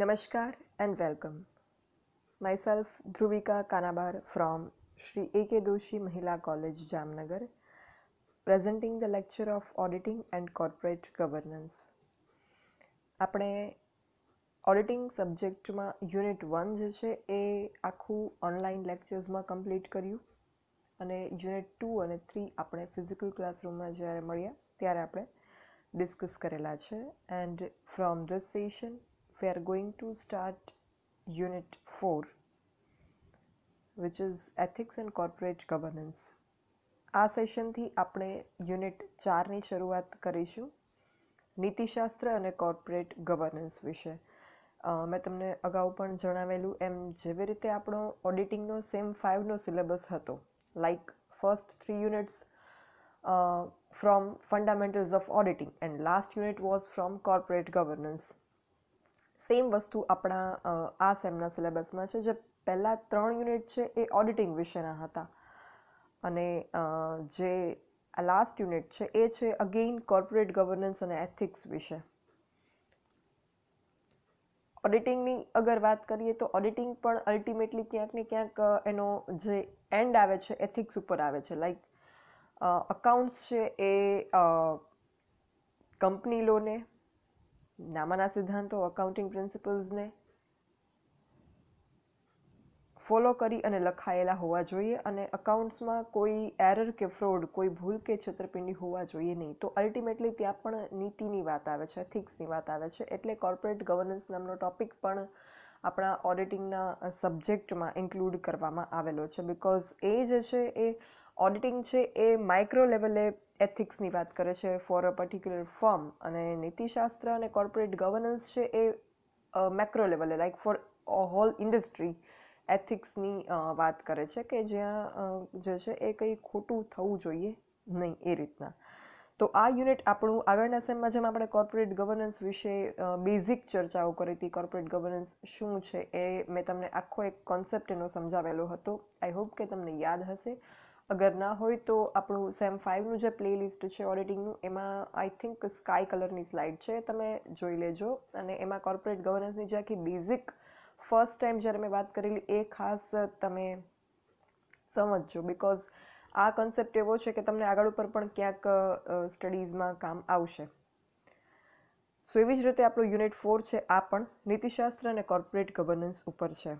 Namaskar and welcome. Myself Dhruvika Kanabar from Sri A.K. Doshi Mahila College, Jamnagar, presenting the lecture of Auditing and Corporate Governance. આપણે auditing સબ્જેક્ટમાં unit one જે છે એ આખું online લેક્ચર્સમાં complete કર્યું અને યુનિટ ટુ અને થ્રી આપણે ફિઝિકલ ક્લાસરૂમમાં જ્યારે મળ્યા ત્યારે આપણે ડિસ્કસ કરેલા છે and from this session we are going to start unit 4 which is ethics and corporate governance આ સેશનથી આપણે યુનિટ ચારની શરૂઆત કરીશું નીતિશાસ્ત્ર અને કોર્પોરેટ ગવર્નન્સ વિશે મેં તમને અગાઉ પણ જણાવેલું એમ જેવી રીતે આપણો ઓડિટિંગનો સેમ ફાઇવનો સિલેબસ હતો like first three units from fundamentals of auditing and last unit was from corporate governance sem વસ્તુ આપણા આ સેમના સિલેબસમાં છે જે પહેલાં ત્રણ યુનિટ છે એ ઓડિટિંગ વિશેના હતા અને જે લાસ્ટ યુનિટ છે એ છે અગેઇન કોર્પોરેટ ગવર્નન્સ અને એથિક્સ વિશે ઓડિટિંગની અગર વાત કરીએ તો ઓડિટિંગ પણ અલ્ટિમેટલી ક્યાંક ને ક્યાંક એનો જે એન્ડ આવે છે એથિક્સ ઉપર આવે છે લાઈક અકાઉન્ટ્સ છે એ કંપની લોને નામાના સિદ્ધાંતો અકાઉન્ટિંગ પ્રિન્સિપલ્સને ફોલો કરી અને લખાયેલા હોવા જોઈએ અને અકાઉન્ટ્સમાં કોઈ એરર કે ફ્રોડ કોઈ ભૂલ કે છેતરપિંડી હોવા જોઈએ નહીં તો અલ્ટિમેટલી ત્યાં પણ નીતિની વાત આવે છે થિક્સની વાત આવે છે એટલે કોર્પોરેટ ગવર્નન્સ નામનો ટોપિક પણ આપણા ઓડિટિંગના સબ્જેક્ટમાં ઇન્ક્લુડ કરવામાં આવેલો છે બિકોઝ એ જે છે એ ઓડિટિંગ છે એ માઇક્રો લેવલે એથિક્સની વાત કરે છે ફોર અ પર્ટિક્યુલર ફર્મ અને નીતિશાસ્ત્ર અને કોર્પોરેટ ગવર્નન્સ છે એ મેક્રો લેવલે લાઈક ફોર હોલ ઇન્ડસ્ટ્રી એથિક્સની વાત કરે છે કે જ્યાં જે છે એ કંઈ ખોટું થવું જોઈએ નહીં એ રીતના તો આ યુનિટ આપણું આગળના સેમમાં જેમ આપણે કોર્પોરેટ ગવર્નન્સ વિશે બેઝિક ચર્ચાઓ કરી હતી કોર્પોરેટ ગવર્નન્સ શું છે એ મેં તમને આખો એક કોન્સેપ્ટ એનો સમજાવેલો હતો આઈ હોપ કે તમને યાદ હશે અગર ના હોય તો આપણું સેમ ફાઇવનું જે પ્લેલિસ્ટ છે ઓડિટિંગનું એમાં આઈ થિંક સ્કાય કલરની સ્લાઇડ છે તમે જોઈ લેજો અને એમાં કોર્પોરેટ ગવર્નન્સની જે આખી બેઝિક ફર્સ્ટ ટાઈમ જ્યારે મેં વાત કરેલી એ ખાસ તમે સમજજો બિકોઝ આ કન્સેપ્ટ એવો છે કે તમને આગળ ઉપર પણ ક્યાંક સ્ટડીઝમાં કામ આવશે સો એવી જ રીતે આપણું યુનિટ ફોર છે આ પણ નીતિશાસ્ત્ર અને કોર્પોરેટ ગવર્નન્સ ઉપર છે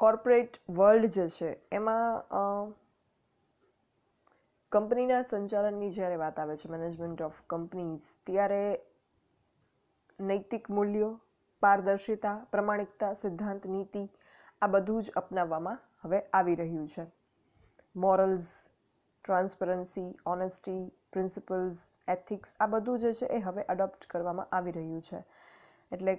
કોર્પોરેટ વર્લ્ડ જે છે એમાં કંપનીના સંચાલનની જ્યારે વાત આવે છે મેનેજમેન્ટ ઓફ કંપનીઝ ત્યારે નૈતિક મૂલ્યો પારદર્શિતા પ્રમાણિકતા સિદ્ધાંત નીતિ આ બધું જ અપનાવવામાં હવે આવી રહ્યું છે morals transparency honesty principles ethics આ બધું જે છે એ હવે અડોપ્ટ કરવામાં આવી રહ્યું છે એટલે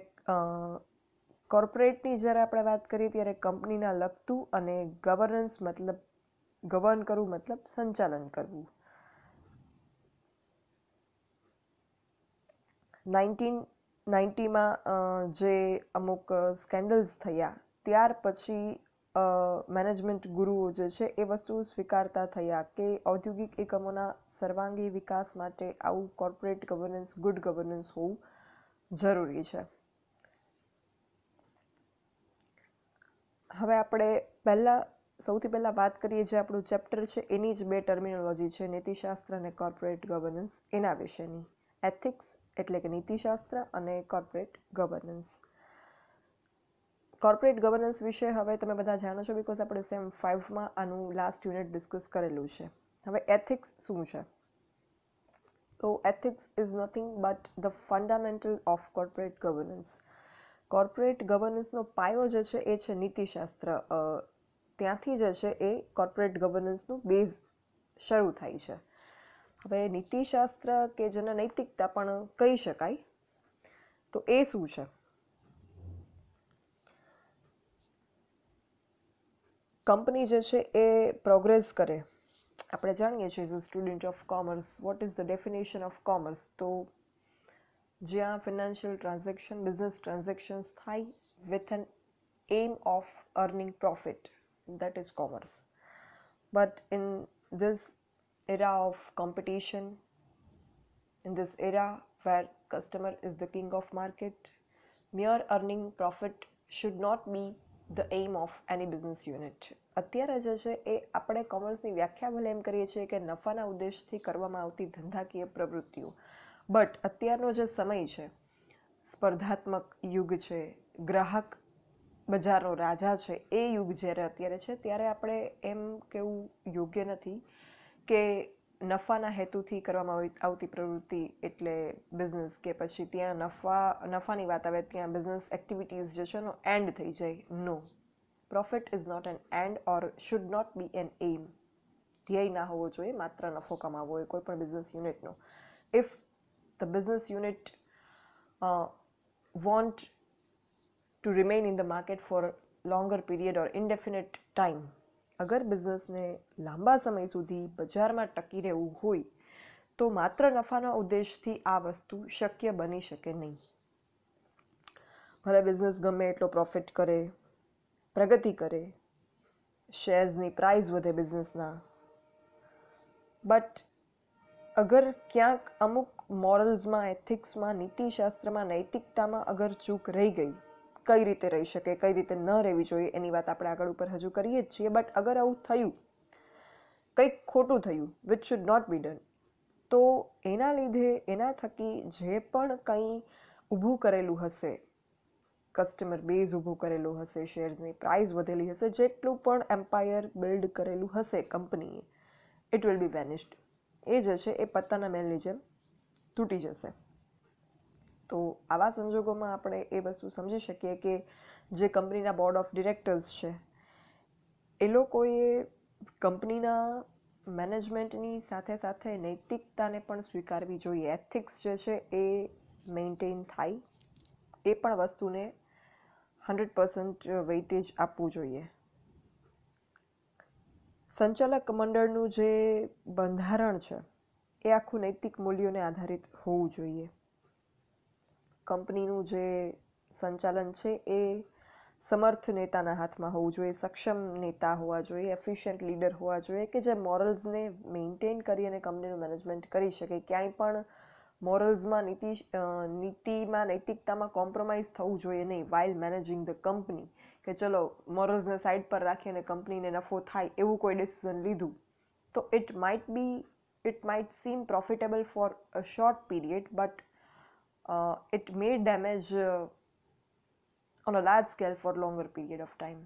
કોર્પોરેટની જ્યારે આપણે વાત કરીએ ત્યારે કંપનીના લગતું અને ગવર્નન્સ મતલબ ગવર્ન કરવું મતલબ સંચાલન કરવું નાઇન્ટીન નાઇન્ટીમાં જે અમુક સ્કેન્ડલ્સ થયા ત્યાર પછી મેનેજમેન્ટ ગુરુઓ જે છે એ વસ્તુ સ્વીકારતા થયા કે ઔદ્યોગિક એકમોના સર્વાંગી વિકાસ માટે આવું કોર્પોરેટ ગવર્નન્સ ગુડ ગવર્નન્સ હોવું જરૂરી છે હવે આપણે પહેલાં સૌથી પહેલાં વાત કરીએ જે આપણું ચેપ્ટર છે એની જ બે ટર્મિનોલોજી છે નીતિશાસ્ત્ર અને કોર્પોરેટ ગવર્નન્સ એના વિશેની એથિક્સ એટલે કે નીતિશાસ્ત્ર અને કોર્પોરેટ ગવર્નન્સ કોર્પોરેટ ગવર્નન્સ વિશે હવે તમે બધા જાણો છો બિકોઝ આપણે સેમ ફાઇવમાં આનું લાસ્ટ યુનિટ ડિસ્કસ કરેલું છે હવે એથિક્સ શું છે તો ethics is nothing but the fundamental of corporate governance corporate ગવર્નન્સનો પાયો જે છે એ છે નીતિશાસ્ત્ર ત્યાંથી જે છે એ કોર્પોરેટ ગવર્નન્સનું બેઝ શરૂ થાય છે હવે નીતિશાસ્ત્ર કે જેને નૈતિકતા પણ કહી શકાય તો એ શું છે કંપની જે છે એ પ્રોગ્રેસ કરે આપણે જાણીએ છીએ as a student of commerce what is the definition of commerce તો જ્યાં ફિનાન્શિયલ ટ્રાન્ઝેક્શન બિઝનેસ ટ્રાન્ઝેક્શન્સ થાય with an aim of earning profit that is commerce. But in this era of competition, in this era where customer is the king of market, mere earning profit should not be the aim of any business unit. અત્યારે જે છે એ આપણે કોમર્સની વ્યાખ્યા ભલે એમ કરીએ છીએ કે નફાના ઉદ્દેશથી કરવામાં આવતી ધંધાકીય પ્રવૃત્તિઓ બટ અત્યારનો જે સમય છે સ્પર્ધાત્મક યુગ છે ગ્રાહક બજારનો રાજા છે એ યુગ જ્યારે અત્યારે છે ત્યારે આપણે એમ કેવું યોગ્ય નથી કે નફાના હેતુથી કરવામાં આવતી પ્રવૃત્તિ એટલે બિઝનેસ કે પછી ત્યાં નફા નફાની વાત આવે ત્યાં બિઝનેસ એક્ટિવિટીઝ જે છે એનો એન્ડ થઈ જાય no profit is not an end or should not be an aim ધ્યેય ના હોવો જોઈએ માત્ર નફો કમાવવો હોય કોઈ પણ બિઝનેસ યુનિટનો if the business unit uh, want to remain in the market for longer period or indefinite time અગર બિઝનેસને લાંબા સમય સુધી બજારમાં ટકી રહેવું હોય તો માત્ર નફાના ઉદ્દેશથી આ વસ્તુ શક્ય બની શકે નહીં ભલે બિઝનેસ ગમે એટલો પ્રોફિટ કરે પ્રગતિ કરે શેર્સની પ્રાઇઝ વધે બિઝનેસના બટ અગર ક્યાંક અમુક મોરલ્સમાં એથિક્સમાં નીતિશાસ્ત્રમાં નૈતિકતામાં અગર ચૂક રહી ગઈ કઈ રીતે રહી શકે કઈ રીતે ન રહેવી જોઈએ એની વાત આપણે આગળ ઉપર હજુ કરીએ જ છીએ બટ અગર આવું થયું કંઈક ખોટું થયું which should not be done તો એના લીધે એના થકી જે પણ કંઈ ઊભું કરેલું હશે કસ્ટમર બેઝ ઊભું કરેલું હશે શેર્સની પ્રાઇસ વધેલી હશે જેટલું પણ એમ્પાયર બિલ્ડ કરેલું હશે કંપનીએ ઇટ વિલ બી બેનિશ્ડ એ જે છે એ પત્તાના મેલની જેમ તૂટી જશે તો આવા સંજોગોમાં આપણે એ વસ્તુ સમજી શકીએ કે જે કંપનીના બોર્ડ ઓફ ડિરેક્ટર્સ છે એ લોકોએ કંપનીના મેનેજમેન્ટની સાથે સાથે નૈતિકતાને પણ સ્વીકારવી જોઈએ એથિક્સ જે છે એ મેન્ટેન થાય એ પણ વસ્તુને હંડ્રેડ પર્સન્ટ વેઇટેજ આપવું જોઈએ સંચાલક મંડળનું જે બંધારણ છે એ આખું નૈતિક મૂલ્યોને આધારિત હોવું જોઈએ કંપનીનું જે સંચાલન છે એ સમર્થ નેતાના હાથમાં હોવું જોઈએ સક્ષમ નેતા હોવા જોઈએ એફિશિયન્ટ લીડર હોવા જોઈએ કે જે મોરલ્સને મેન્ટેન કરી અને કંપનીનું મેનેજમેન્ટ કરી શકે ક્યાંય પણ મોરલ્સમાં નીતિ નીતિમાં નૈતિકતામાં કોમ્પ્રોમાઇઝ થવું જોઈએ નહીં વાઇલ મેનેજિંગ ધ કંપની કે ચલો મોરલ્સને સાઈડ પર રાખીને કંપનીને નફો થાય એવું કોઈ ડિસિઝન લીધું તો it might be it might seem profitable for a short period but it may damage on a large scale for longer period of time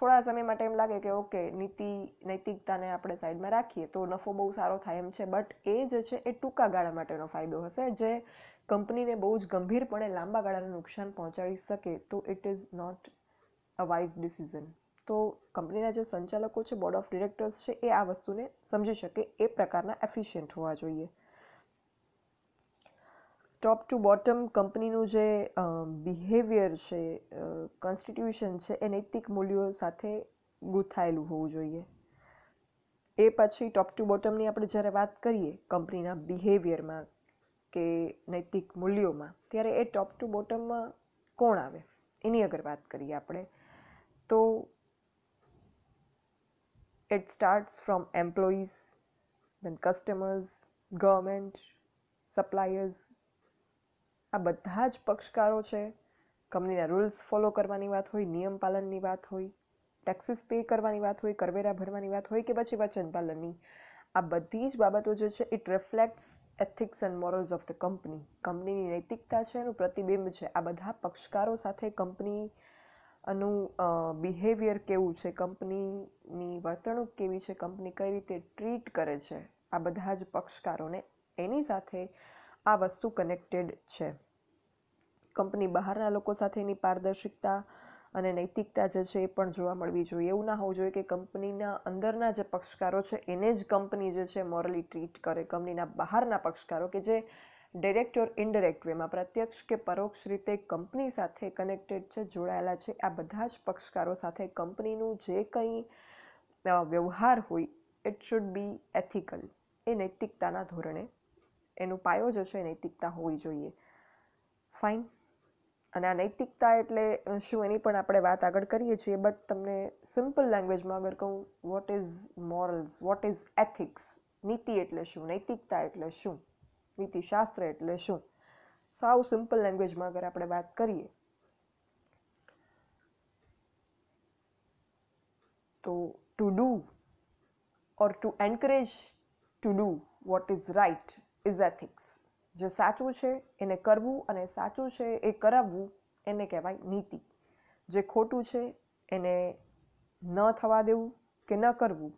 થોડા સમય માટે એમ લાગે કે ઓકે નીતિ નૈતિકતાને આપણે સાઈડમાં રાખીએ તો નફો બહુ સારો થાય એમ છે બટ એ જે છે એ ટૂંકા ગાળા માટેનો ફાયદો હશે જે કંપનીને બહુ જ ગંભીરપણે લાંબા ગાળાને નુકસાન પહોંચાડી શકે તો it is not a wise decision તો કંપનીના જે સંચાલકો છે બોર્ડ ઓફ ડિરેક્ટર્સ છે એ આ વસ્તુને સમજી શકે એ પ્રકારના એફિશિયન્ટ હોવા જોઈએ ટોપ ટુ બોટમ કંપનીનું જે બિહેવિયર છે કોન્સ્ટિટ્યુશન છે એ નૈતિક મૂલ્યો સાથે ગૂંથાયેલું હોવું જોઈએ એ પછી ટોપ ટુ બોટમની આપણે જ્યારે વાત કરીએ કંપનીના બિહેવિયરમાં કે નૈતિક મૂલ્યોમાં ત્યારે એ ટોપ ટુ બોટમમાં કોણ આવે એની અગર વાત કરીએ આપણે તો it starts from employees, then customers government suppliers આ બધા જ પક્ષકારો છે કંપનીના રૂલ્સ ફોલો કરવાની વાત હોય નિયમ પાલનની વાત હોય ટેક્સીસ પે કરવાની વાત હોય કરવેરા ભરવાની વાત હોય કે પછી વચન પાલનની આ બધી જ બાબતો જે છે it reflects ethics and morals of the company કંપનીની નૈતિકતા છે એનું પ્રતિબિંબ છે આ બધા પક્ષકારો સાથે કંપની આનું બિહેવિયર કેવું છે કંપનીની વર્તણૂક કેવી છે કંપની કઈ રીતે ટ્રીટ કરે છે આ બધા જ પક્ષકારોને એની સાથે આ વસ્તુ કનેક્ટેડ છે કંપની બહારના લોકો સાથેની પારદર્શિકતા અને નૈતિકતા જે છે એ પણ જોવા મળવી જોઈએ એવું ના હોવું જોઈએ કે કંપનીના અંદરના જે પક્ષકારો છે એને જ કંપની જે છે મોરલી ટ્રીટ કરે કંપનીના બહારના પક્ષકારો કે જે ડિરેક્ટ ઓર ઇનડાયરેક્ટ વેમાં પ્રત્યક્ષ કે પરોક્ષ રીતે કંપની સાથે કનેક્ટેડ છે જોડાયેલા છે આ બધા જ પક્ષકારો સાથે કંપનીનું જે કંઈ વ્યવહાર હોય ઇટ શુડ બી એથિકલ એ નૈતિકતાના ધોરણે એનો પાયો જે છે નૈતિકતા હોવી જોઈએ ફાઇન અને આ નૈતિકતા એટલે શું એની પણ આપણે વાત આગળ કરીએ છીએ બટ તમને સિમ્પલ લેંગ્વેજમાં અગર કહું what is morals what is ethics નીતિ એટલે શું નૈતિકતા એટલે શું નીતિશાસ્ત્ર એટલે શું સાવ સિમ્પલ લેંગ્વેજમાં અગર આપણે વાત કરીએ તો to do or to encourage to do what is right is ethics જે સાચું છે એને કરવું અને સાચું છે એ કરાવવું એને કહેવાય નીતિ જે ખોટું છે એને ન થવા દેવું કે ન કરવું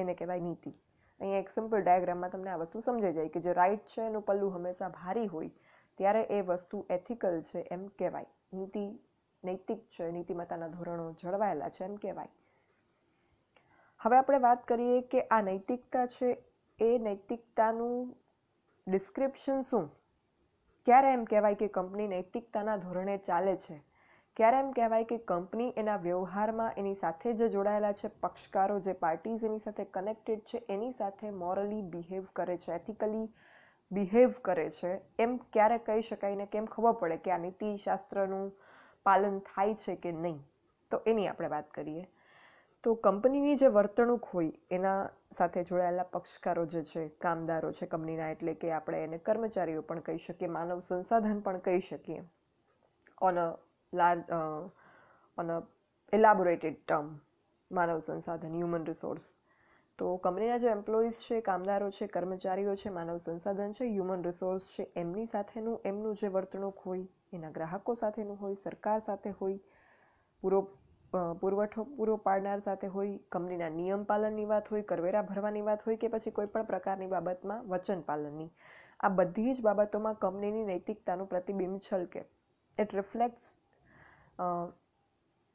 એને કહેવાય નીતિ અહીંયા એક સિમ્પલ ડાયાગ્રામમાં તમને આ વસ્તુ સમજાઈ જાય કે જે રાઇટ છે એનું પલ્લું હંમેશા ભારી હોય ત્યારે એ વસ્તુ એથિકલ છે એમ કહેવાય નીતિ નૈતિક છે નીતિમત્તાના ધોરણો જળવાયેલા છે એમ કહેવાય હવે આપણે વાત કરીએ કે આ નૈતિકતા છે એ નૈતિકતાનું ડિસ્ક્રિપ્શન શું ક્યારે એમ કહેવાય કે કંપની નૈતિકતાના ધોરણે ચાલે છે ક્યારે એમ કહેવાય કે કંપની એના વ્યવહારમાં એની સાથે જે જોડાયેલા છે પક્ષકારો જે પાર્ટીઝ એની સાથે કનેક્ટેડ છે એની સાથે મોરલી બિહેવ કરે છે એથિકલી બિહેવ કરે છે એમ ક્યારે કહી શકાય ને કેમ ખબર પડે કે આ નીતિશાસ્ત્રનું પાલન થાય છે કે નહીં તો એની આપણે વાત કરીએ તો કંપનીની જે વર્તણૂક હોય એના સાથે જોડાયેલા પક્ષકારો જે છે કામદારો છે કંપનીના એટલે કે આપણે એને કર્મચારીઓ પણ કહી શકીએ માનવ સંસાધન પણ કહી શકીએ on a large uh, on a elaborated term માનવ સંસાધન હ્યુમન રિસોર્સ તો કંપનીના જે એમ્પ્લોઈઝ છે કામદારો છે કર્મચારીઓ છે માનવ સંસાધન છે હ્યુમન રિસોર્સ છે એમની સાથેનું એમનું જે વર્તણૂક હોય એના ગ્રાહકો સાથેનું હોય સરકાર સાથે હોય પૂરો પુરવઠો પૂરો પાડનાર સાથે હોય કંપનીના નિયમ પાલનની વાત હોય કરવેરા ભરવાની વાત હોય કે પછી કોઈપણ પ્રકારની બાબતમાં વચન પાલનની આ બધી જ બાબતોમાં કંપનીની નૈતિકતાનું પ્રતિબિંબ છલકે it reflects uh,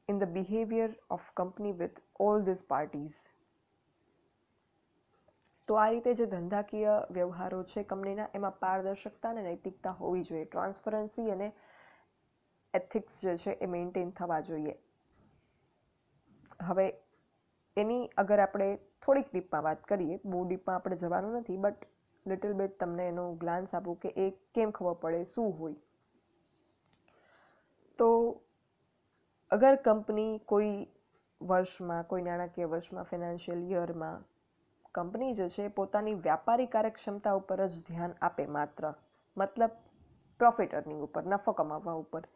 in the behavior of company with all these parties તો આ રીતે જે ધંધાકીય વ્યવહારો છે કંપનીના એમાં પારદર્શકતા અને નૈતિકતા હોવી જોઈએ ટ્રાન્સપરન્સી અને એથિક્સ જે છે એ મેન્ટેન થવા જોઈએ હવે એની અગર આપણે થોડીક ડીપમાં વાત કરીએ બહુ ડીપમાં આપણે જવાનું નથી બટ લિટલ બિટ તમને એનો ગ્લાન્સ આપું કે એ કેમ ખબર પડે શું હોય તો અગર કંપની કોઈ વર્ષમાં કોઈ નાણાકીય વર્ષમાં ફિનાન્શિયલ યરમાં કંપની જે છે પોતાની વ્યાપારી કાર્યક્ષમતા ઉપર જ ધ્યાન આપે માત્ર મતલબ પ્રોફિટ અર્નિંગ ઉપર નફો કમાવવા ઉપર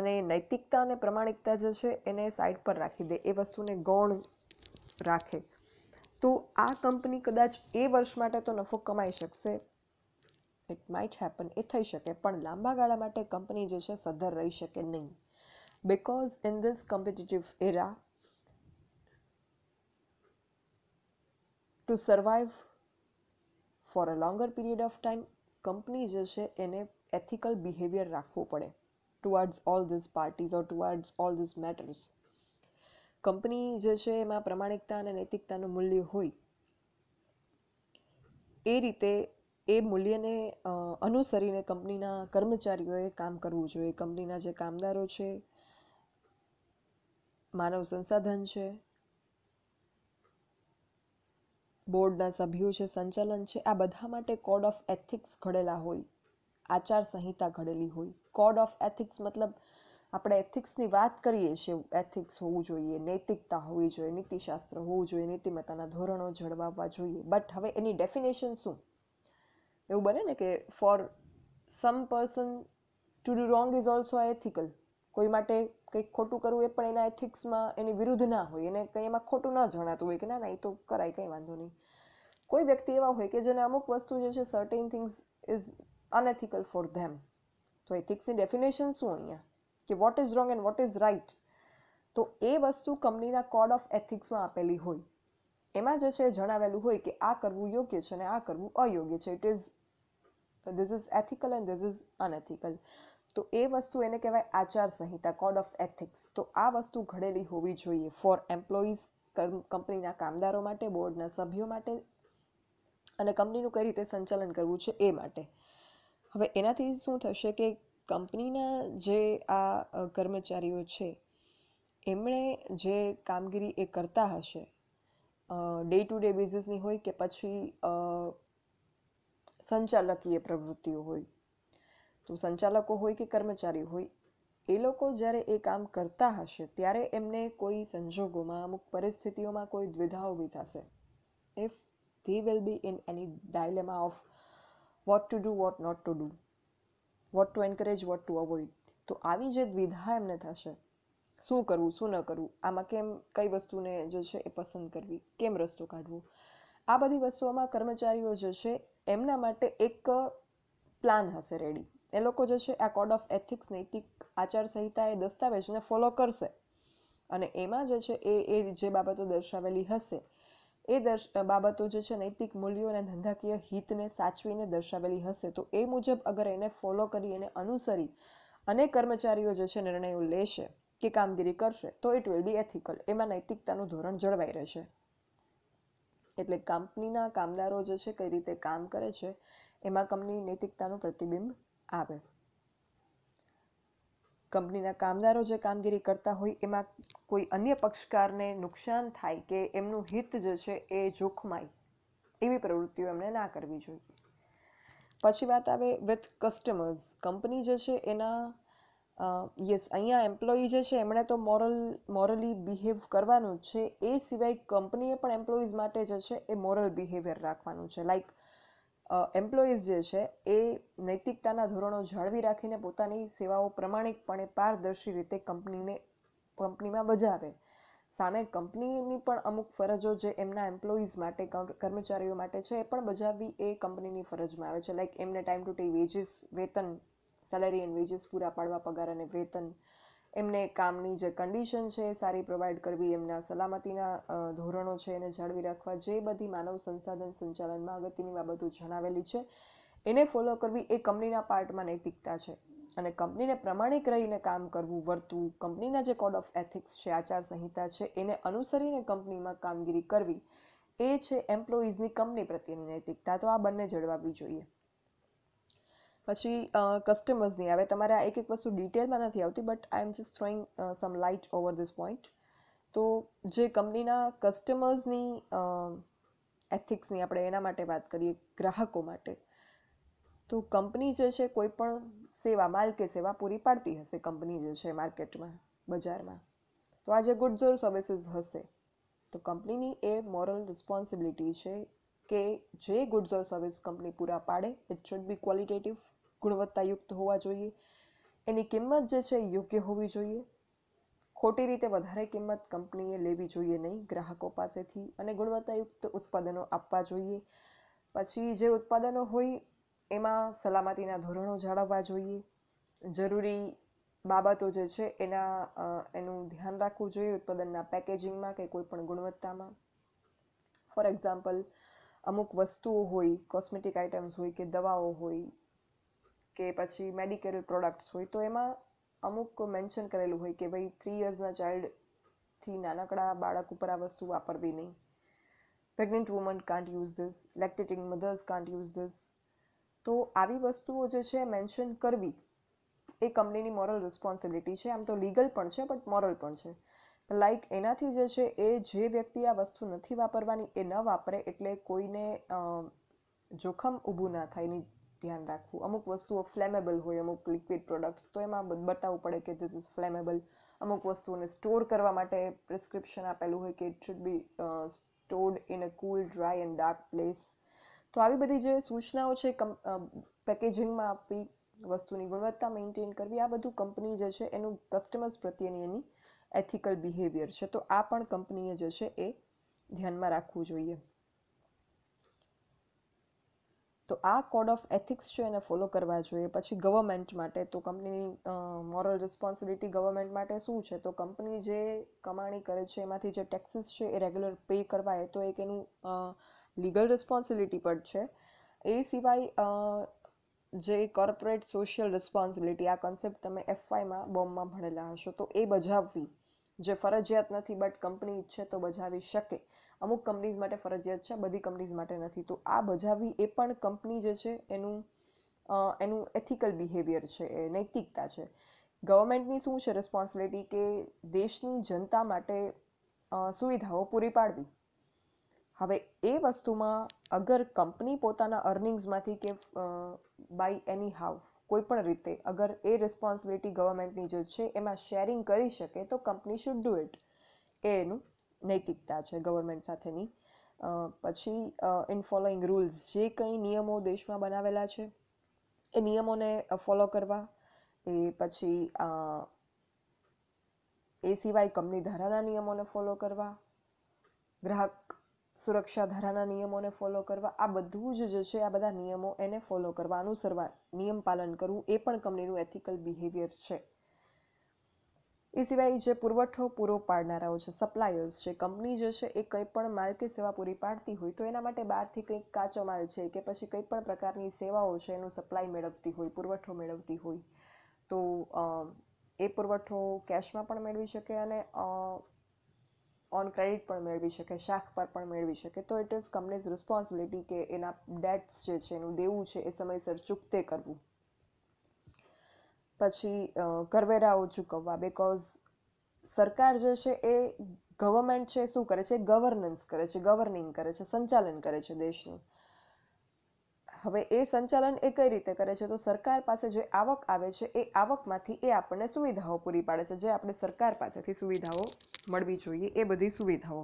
અને નૈતિકતા અને પ્રમાણિકતા જે છે એને સાઈડ પર રાખી દે એ વસ્તુને ગૌણ રાખે તો આ કંપની કદાચ એ વર્ષ માટે તો નફો કમાઈ શકશે ઇટ માઇટ હેપન એ થઈ શકે પણ લાંબા ગાળા માટે કંપની જે છે સદ્ધર રહી શકે નહીં because in this competitive era, to survive for a longer period of time, કંપની જે છે એને એથિકલ બિહેવિયર રાખવું પડે towards all this parties or towards all this matters કંપની જે છે એમાં પ્રમાણિકતા અને નૈતિકતાનું મૂલ્ય હોય એ રીતે એ મૂલ્યને અનુસરીને કંપનીના કર્મચારીઓએ કામ કરવું જોઈએ કંપનીના જે કામદારો છે માનવ સંસાધન છે બોર્ડના સભ્યો છે સંચાલન છે આ બધા માટે કોડ ઓફ એથિક્સ ઘડેલા હોય આચાર સંહિતા ઘડેલી હોય કોડ ઓફ એથિક્સ મતલબ આપણે એથિક્સની વાત કરીએ છીએ એથિક્સ હોવું જોઈએ નૈતિકતા હોવી જોઈએ નીતિશાસ્ત્ર હોવું જોઈએ નીતિમત્તાના ધોરણો જળવાવવા જોઈએ બટ હવે એની ડેફિનેશન શું એવું બને ને કે for some person to do wrong is also ethical કોઈ માટે કંઈક ખોટું કરવું એ પણ એના એથિક્સમાં એની વિરુદ્ધ ના હોય એને કંઈ એમાં ખોટું ન જણાતું હોય કે ના ના એ તો કરાય કંઈ વાંધો નહીં કોઈ વ્યક્તિ એવા હોય કે જેને અમુક વસ્તુ જે છે certain things is unethical for them તો એથિક્સની ડેફિનેશન શું અહીંયા કે what is wrong and what is right તો એ વસ્તુ કંપનીના કોડ ઓફ એથિક્સમાં આપેલી હોય એમાં જે છે જણાવેલું હોય કે આ કરવું યોગ્ય છે અને આ કરવું અયોગ્ય છે it is this is ethical and this is unethical તો એ વસ્તુ એને કહેવાય આચાર સંહિતા કોડ ઓફ એથિક્સ તો આ વસ્તુ ઘડેલી હોવી જોઈએ ફોર એમ્પ્લોઈઝ કંપનીના કામદારો માટે બોર્ડના સભ્યો માટે અને કંપનીનું કઈ રીતે સંચાલન કરવું છે એ માટે હવે એનાથી શું થશે કે કંપનીના જે આ કર્મચારીઓ છે એમણે જે કામગીરી એ કરતા હશે ડે ટુ ડે બેઝિસની હોય કે પછી સંચાલકીય પ્રવૃત્તિઓ હોય તો સંચાલકો હોય કે કર્મચારી હોય એ લોકો જ્યારે એ કામ કરતા હશે ત્યારે એમને કોઈ સંજોગોમાં અમુક પરિસ્થિતિઓમાં કોઈ દ્વિધા ઊભી થશે if they will be in any dilemma of what to do what not to do what to encourage what to avoid તો આવી જે દ્વિધા એમને થશે શું કરવું શું ન કરવું આમાં કેમ કઈ વસ્તુને જે છે એ પસંદ કરવી કેમ રસ્તો કાઢવો આ બધી વસ્તુઓમાં કર્મચારીઓ જે છે એમના માટે એક પ્લાન હશે રેડી એ લોકો જે છે આ કોડ ઓફ એથિક્સ નૈતિક આચારસંહિતા એ દસ્તાવેજને ફોલો કરશે અને એમાં જે છે એ એ જે બાબતો દર્શાવેલી હશે એ દર્શ બાબતો જે છે નૈતિક મૂલ્યો અને ધંધાકીય હિતને સાચવીને દર્શાવેલી હશે તો એ મુજબ અગર એને ફોલો કરી એને અનુસરી અને કર્મચારીઓ જે છે નિર્ણયો લેશે કે કામગીરી કરશે તો ઇટ વિલ બી એથિકલ એમાં નૈતિકતાનું ધોરણ જળવાઈ રહેશે એટલે કંપનીના કામદારો જે છે કઈ રીતે કામ કરે છે એમાં કંપની નૈતિકતાનું પ્રતિબિંબ આવે કંપનીના કામદારો જે કામગીરી કરતા હોય એમાં કોઈ અન્ય પક્ષકારને નુકસાન થાય કે એમનું હિત જે છે એ જોખમાય એવી પ્રવૃત્તિઓ એમણે ના કરવી જોઈએ પછી વાત આવે વિથ કસ્ટમર્સ કંપની જે છે એના યસ અહીંયા એમ્પ્લોયી જે છે એમણે તો મોરલ મોરલી બિહેવ કરવાનું છે એ સિવાય કંપનીએ પણ એમ્પ્લોઈઝ માટે જે છે એ મોરલ બિહેવિયર રાખવાનું છે લાઈક એમ્પ્લોઈઝ જે છે એ નૈતિકતાના ધોરણો જાળવી રાખીને પોતાની સેવાઓ પ્રમાણિકપણે પારદર્શી રીતે કંપનીને કંપનીમાં બજાવે સામે કંપનીની પણ અમુક ફરજો જે એમના એમ્પ્લોઈઝ માટે કર્મચારીઓ માટે છે એ પણ બજાવવી એ કંપનીની ફરજમાં આવે છે લાઈક એમને ટાઈમ ટુ ટાઈમ વેજીસ વેતન સેલરી એન્ડ વેજીસ પૂરા પાડવા પગાર અને વેતન એમને કામની જે કન્ડિશન છે સારી પ્રોવાઈડ કરવી એમના સલામતીના ધોરણો છે એને જાળવી રાખવા જે બધી માનવ સંસાધન સંચાલનમાં અગત્યની બાબતો જણાવેલી છે એને ફોલો કરવી એ કંપનીના પાર્ટમાં નૈતિકતા છે અને કંપનીને પ્રમાણિક રહીને કામ કરવું વર્તવું કંપનીના જે કોડ ઓફ એથિક્સ છે આચાર સંહિતા છે એને અનુસરીને કંપનીમાં કામગીરી કરવી એ છે એમ્પ્લોઈઝની કંપની પ્રત્યેની નૈતિકતા તો આ બંને જળવાવી જોઈએ પછી કસ્ટમર્સની આવે તમારે એક એક વસ્તુ ડિટેલમાં નથી આવતી but I am just throwing some light over this point તો જે કંપનીના કસ્ટમર્સની એથિક્સની આપણે એના માટે વાત કરીએ ગ્રાહકો માટે તો કંપની જે છે કોઈ પણ સેવા માલ કે સેવા પૂરી પાડતી હશે કંપની જે છે માર્કેટમાં બજારમાં તો આ જે ગુડ્સ ઓર સર્વિસીસ હશે તો કંપનીની એ મોરલ રિસ્પોન્સિબિલિટી છે કે જે ગુડ્સ ઓર સર્વિસ કંપની પૂરા પાડે ઇટ શુડ બી ક્વોલિટેટિવ ગુણવત્તાયુક્ત હોવા જોઈએ એની કિંમત જે છે યોગ્ય હોવી જોઈએ ખોટી રીતે વધારે કિંમત કંપનીએ લેવી જોઈએ નહીં ગ્રાહકો પાસેથી અને ગુણવત્તાયુક્ત ઉત્પાદનો આપવા જોઈએ પછી જે ઉત્પાદનો હોય એમાં સલામતીના ધોરણો જાળવવા જોઈએ જરૂરી બાબતો જે છે એના એનું ધ્યાન રાખવું જોઈએ ઉત્પાદનના પેકેજિંગમાં કે કોઈપણ ગુણવત્તામાં ફોર એક્ઝામ્પલ અમુક વસ્તુઓ હોય કોસ્મેટિક આઇટમ્સ હોય કે દવાઓ હોય કે પછી મેડિકેર પ્રોડક્ટ્સ હોય તો એમાં અમુક મેન્શન કરેલું હોય કે ભાઈ થ્રી યર્સના ચાઇલ્ડથી નાનકડા બાળક ઉપર આ વસ્તુ વાપરવી નહીં pregnant woman can't use this lactating mothers can't use this તો આવી વસ્તુઓ જે છે મેન્શન કરવી એ કંપનીની મોરલ રિસ્પોન્સિબિલિટી છે આમ તો લીગલ પણ છે બટ મોરલ પણ છે લાઈક એનાથી જે છે એ જે વ્યક્તિ આ વસ્તુ નથી વાપરવાની એ ન વાપરે એટલે કોઈને જોખમ ઊભું ના થાય એની ધ્યાન રાખવું અમુક વસ્તુઓ ફ્લેમેબલ હોય અમુક લિક્વિડ પ્રોડક્ટ્સ તો એમાં બતાવવું પડે કે ધીસ ઇઝ ફ્લેમેબલ અમુક વસ્તુઓને સ્ટોર કરવા માટે પ્રિસ્ક્રિપ્શન આપેલું હોય કે it should be stored in a cool dry and dark place તો આવી બધી જે સૂચનાઓ છે કમ પેકેજિંગમાં આપી વસ્તુની ગુણવત્તા મેન્ટેન કરવી આ બધું કંપની જે છે એનું કસ્ટમર્સ પ્રત્યેની એની એથિકલ બિહેવિયર છે તો આ પણ કંપનીએ જે છે એ ધ્યાનમાં રાખવું જોઈએ તો આ કોડ ઓફ એથિક્સ છે એને ફોલો કરવા જોઈએ પછી ગવર્મેન્ટ માટે તો કંપનીની મોરલ રિસ્પોન્સિબિલિટી ગવર્મેન્ટ માટે શું છે તો કંપની જે કમાણી કરે છે એમાંથી જે ટેક્સીસ છે એ રેગ્યુલર પે કરવા એ તો એક એનું લીગલ રિસ્પોન્સિબિલિટી પણ છે એ સિવાય જે કોર્પોરેટ સોશિયલ રિસ્પોન્સિબિલિટી આ કન્સેપ્ટ તમે એફવાયમાં બોમ્બમાં ભણેલા હશો તો એ બજાવવી જે ફરજિયાત નથી બટ કંપની ઈચ્છે તો બજાવી શકે અમુક કંપનીઝ માટે ફરજિયાત છે બધી કંપનીઝ માટે નથી તો આ બજાવવી એ પણ કંપની જે છે એનું એનું એથિકલ બિહેવિયર છે એ નૈતિકતા છે ગવર્મેન્ટની શું છે રિસ્પોન્સિબિલિટી કે દેશની જનતા માટે સુવિધાઓ પૂરી પાડવી હવે એ વસ્તુમાં અગર કંપની પોતાના અર્નિંગ્સમાંથી કે બાય એની હાવ કોઈ પણ રીતે અગર એ રિસ્પોન્સિબિલિટી ગવર્મેન્ટની જે છે એમાં શેરિંગ કરી શકે તો કંપની શુડ ડુ ઇટ એ એનું નૈતિકતા છે ગવર્મેન્ટ સાથેની પછી ઇન ફોલોઈંગ રૂલ્સ જે કંઈ નિયમો દેશમાં બનાવેલા છે એ નિયમોને ફોલો કરવા એ પછી એ સિવાય કંપની ધારાના નિયમોને ફોલો કરવા ગ્રાહક સુરક્ષા ધારાના નિયમોને ફોલો કરવા આ બધું જ જે છે આ બધા નિયમો એને ફોલો કરવા અનુસરવા નિયમ પાલન કરવું એ પણ કંપનીનું એથિકલ બિહેવિયર છે એ સિવાય જે પુરવઠો પૂરો પાડનારાઓ છે સપ્લાયર્સ છે કંપની જે છે એ કંઈ પણ માલ કે સેવા પૂરી પાડતી હોય તો એના માટે બહારથી કંઈક કાચો માલ છે કે પછી કંઈ પણ પ્રકારની સેવાઓ છે એનું સપ્લાય મેળવતી હોય પુરવઠો મેળવતી હોય તો એ પુરવઠો કેશમાં પણ મેળવી શકે અને ઓન ક્રેડિટ પણ મેળવી શકે શાખ પર પણ મેળવી શકે તો ઇટ ઇઝ કંપનીઝ રિસ્પોન્સિબિલિટી કે એના ડેટ્સ જે છે એનું દેવું છે એ સમયસર ચૂકતે કરવું પછી કરવેરાઓ ચૂકવવા બિકોઝ સરકાર જે છે એ ગવર્મેન્ટ છે શું કરે છે ગવર્નન્સ કરે છે ગવર્નિંગ કરે છે સંચાલન કરે છે દેશનું હવે એ સંચાલન એ કઈ રીતે કરે છે તો સરકાર પાસે જે આવક આવે છે એ આવકમાંથી એ આપણને સુવિધાઓ પૂરી પાડે છે જે આપણે સરકાર પાસેથી સુવિધાઓ મળવી જોઈએ એ બધી સુવિધાઓ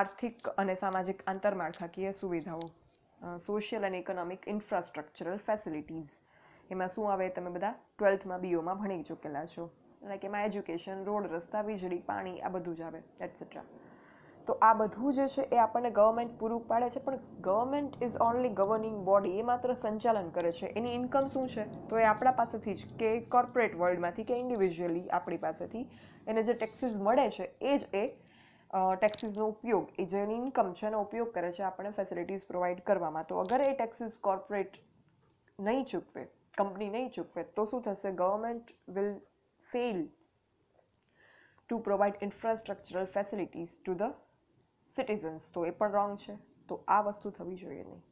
આર્થિક અને સામાજિક આંતરમાળખાકીય સુવિધાઓ સોશિયલ અને ઇકોનોમિક ઇન્ફ્રાસ્ટ્રક્ચરલ ફેસિલિટીઝ એમાં શું આવે તમે બધા ટ્વેલ્થમાં બીઓમાં ભણી ચૂકેલા છો લાઇક એમાં એજ્યુકેશન રોડ રસ્તા વીજળી પાણી આ બધું જ આવે એટસેટ્રા તો આ બધું જે છે એ આપણને ગવર્મેન્ટ પૂરું પાડે છે પણ government is only governing body એ માત્ર સંચાલન કરે છે એની ઇન્કમ શું છે તો એ આપણા પાસેથી જ કે કોર્પોરેટ વર્લ્ડમાંથી કે ઇન્ડિવિજ્યુઅલી આપણી પાસેથી એને જે ટેક્સીસ મળે છે એ જ એ ટેક્સીસનો ઉપયોગ એ જેની ઇન્કમ છે એનો ઉપયોગ કરે છે આપણને ફેસિલિટીઝ પ્રોવાઈડ કરવામાં તો અગર એ ટેક્સીસ કોર્પોરેટ નહીં ચૂકવે કંપની નહીં ચૂકવે તો શું થશે government will fail to provide infrastructural facilities to the citizens તો એ પણ રોંગ છે તો આ વસ્તુ થવી જોઈએ નહીં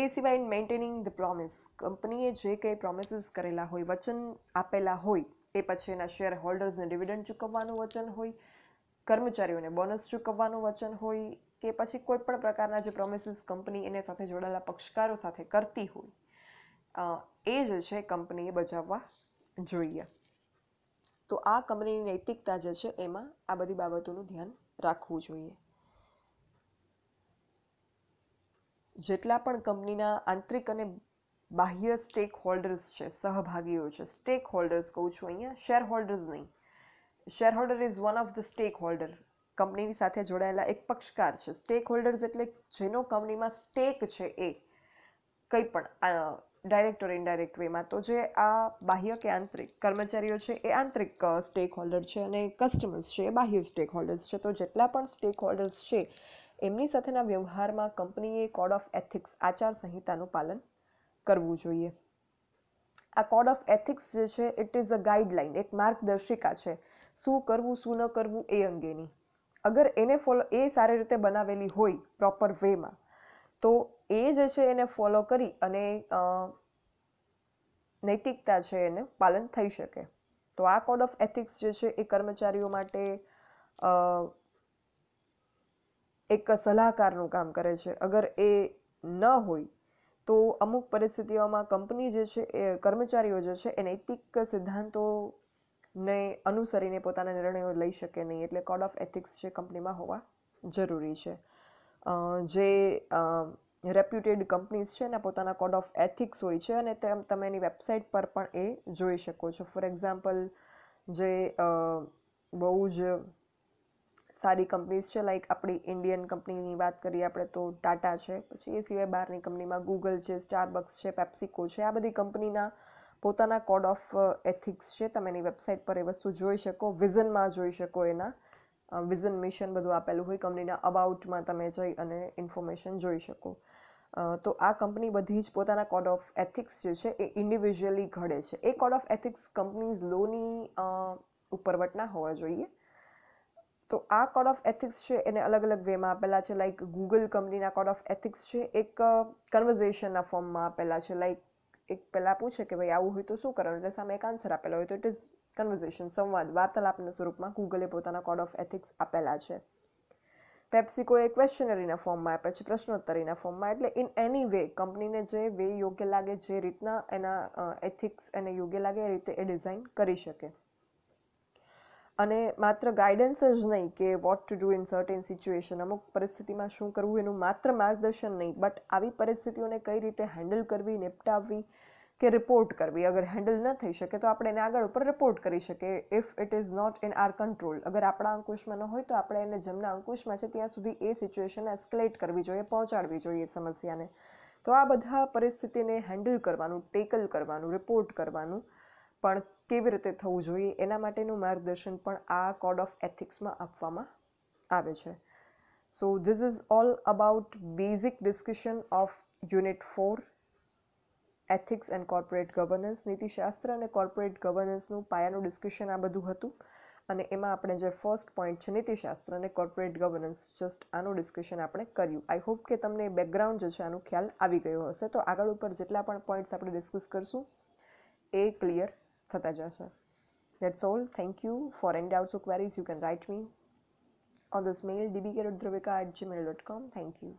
એ સિવાય મેન્ટેનિંગ ધ પ્રોમિસ કંપનીએ જે કંઈ પ્રોમિસીસ કરેલા હોય વચન આપેલા હોય એ પછી એના શેર હોલ્ડર્સને ડિવિડન્ડ ચૂકવવાનું વચન હોય કર્મચારીઓને બોનસ ચૂકવવાનું વચન હોય કે પછી કોઈ પણ પ્રકારના જે પ્રોમિસીસ કંપની એને સાથે જોડાયેલા પક્ષકારો સાથે કરતી હોય એ જે છે કંપનીએ બજાવવા જોઈએ તો આ કંપનીની નૈતિકતા જે છે એમાં આ બધી બાબતોનું ધ્યાન રાખવું જોઈએ જેટલા પણ કંપનીના આંતરિક અને બાહ્ય સ્ટેક હોલ્ડર્સ છે સહભાગીઓ છે સ્ટેક હોલ્ડર્સ કહું છું અહીંયા શેર હોલ્ડર્સ નહીં share holder is one of the stake holder કંપનીની સાથે જોડાયેલા એક પક્ષકાર છે સ્ટેક હોલ્ડર્સ એટલે જેનો કંપનીમાં સ્ટેક છે એ કંઈ પણ ડાયરેક્ટ ઓર ઇનડાયરેક્ટ વેમાં તો જે આ બાહ્ય કે આંતરિક કર્મચારીઓ છે એ આંતરિક સ્ટેક હોલ્ડર છે અને કસ્ટમર્સ છે એ બાહ્ય સ્ટેક હોલ્ડર્સ છે તો જેટલા પણ સ્ટેક હોલ્ડર્સ છે એમની સાથેના વ્યવહારમાં કંપનીએ કોડ ઓફ એથિક્સ આચાર સંહિતાનું પાલન કરવું જોઈએ આ કોડ ઓફ એથિક્સ જે છે ઇટ ઇઝ અ ગાઈડલાઇન એક માર્ગદર્શિકા છે શું કરવું શું ન કરવું એ અંગેની અગર એને ફોલો એ સારી રીતે બનાવેલી હોય પ્રોપર વેમાં તો એ જે છે એને ફોલો કરી અને નૈતિકતા છે એને પાલન થઈ શકે તો આ કોડ ઓફ એથિક્સ જે છે એ કર્મચારીઓ માટે એક સલાહકારનું કામ કરે છે અગર એ ન હોય તો અમુક પરિસ્થિતિઓમાં કંપની જે છે એ કર્મચારીઓ જે છે એ નૈતિક સિદ્ધાંતોને અનુસરીને પોતાના નિર્ણયો લઈ શકે નહીં એટલે કોડ ઓફ એથિક્સ જે કંપનીમાં હોવા જરૂરી છે જે રેપ્યુટેડ કંપનીઝ છે એના પોતાના કોડ ઓફ એથિક્સ હોય છે અને તેમ તમે એની વેબસાઇટ પર પણ એ જોઈ શકો છો ફોર એક્ઝામ્પલ જે બહુ જ સારી કંપનીઝ છે લાઈક આપણી ઇન્ડિયન કંપનીની વાત કરીએ આપણે તો ટાટા છે પછી એ સિવાય બહારની કંપનીમાં ગૂગલ છે સ્ટારબક્સ છે પેપ્સિકો છે આ બધી કંપનીના પોતાના કોડ ઓફ એથિક્સ છે તમે એની વેબસાઇટ પર એ વસ્તુ જોઈ શકો વિઝનમાં જોઈ શકો એના વિઝન મિશન બધું આપેલું હોય કંપનીના અબાઉટમાં તમે જઈ અને ઇન્ફોર્મેશન જોઈ શકો તો આ કંપની બધી જ પોતાના કોડ ઓફ એથિક્સ જે છે એ ઇન્ડિવિજ્યુઅલી ઘડે છે એ કોડ ઓફ એથિક્સ કંપનીઝ લોની ઉપરવટ ના હોવા જોઈએ તો આ કોડ ઓફ એથિક્સ છે એને અલગ અલગ વેમાં આપેલા છે લાઈક ગૂગલ કંપનીના કોડ ઓફ એથિક્સ છે એક કન્વર્ઝેશનના ફોર્મમાં આપેલા છે લાઈક એક પહેલાં પૂછે કે ભાઈ આવું હોય તો શું કરવાનું એટલે સામે એક આન્સર આપેલો હોય તો ઇટ ઇઝ કન્વર્ઝેશન સંવાદ વાર્તાલાપના સ્વરૂપમાં ગૂગલે પોતાના કોડ ઓફ એથિક્સ આપેલા છે પેપ્સિકોએ ક્વેશ્ચનરીના ફોર્મમાં આપ્યા છે પ્રશ્નોત્તરીના ફોર્મમાં એટલે ઇન એની વે કંપનીને જે વે યોગ્ય લાગે જે રીતના એના એથિક્સ એને યોગ્ય લાગે એ રીતે એ ડિઝાઇન કરી શકે અને માત્ર ગાઈડન્સ જ નહીં કે what to do in certain situation અમુક પરિસ્થિતિમાં શું કરવું એનું માત્ર માર્ગદર્શન નહીં બટ આવી પરિસ્થિતિઓને કઈ રીતે હેન્ડલ કરવી નિપટાવવી કે રિપોર્ટ કરવી અગર હેન્ડલ ન થઈ શકે તો આપણે એને આગળ ઉપર રિપોર્ટ કરી શકીએ if it is not in our control અગર આપણા અંકુશમાં ન હોય તો આપણે એને જેમના અંકુશમાં છે ત્યાં સુધી એ સિચ્યુએશન એસ્કેલેટ કરવી જોઈએ પહોંચાડવી જોઈએ સમસ્યાને તો આ બધા પરિસ્થિતિને હેન્ડલ કરવાનું ટેકલ કરવાનું રિપોર્ટ કરવાનું પણ કેવી રીતે થવું જોઈએ એના માટેનું માર્ગદર્શન પણ આ કોડ ઓફ એથિક્સમાં આપવામાં આવે છે so this is all about basic discussion of unit four ethics and corporate governance નીતિશાસ્ત્ર અને કોર્પોરેટ ગવર્નન્સનું પાયાનું ડિસ્કશન આ બધું હતું અને એમાં આપણે જે ફર્સ્ટ પોઈન્ટ છે નીતિશાસ્ત્ર અને કોર્પોરેટ ગવર્નન્સ જસ્ટ આનું ડિસ્કશન આપણે કર્યું આઈ હોપ કે તમને બેકગ્રાઉન્ડ જે છે આનું ખ્યાલ આવી ગયો હશે તો આગળ ઉપર જેટલા પણ પોઈન્ટ્સ આપણે ડિસ્કસ કરશું એ ક્લિયર થતા જશે all thank you That's all. Thank you. For any doubts or queries, you can write me on this mail dbk.dravika dot com thank you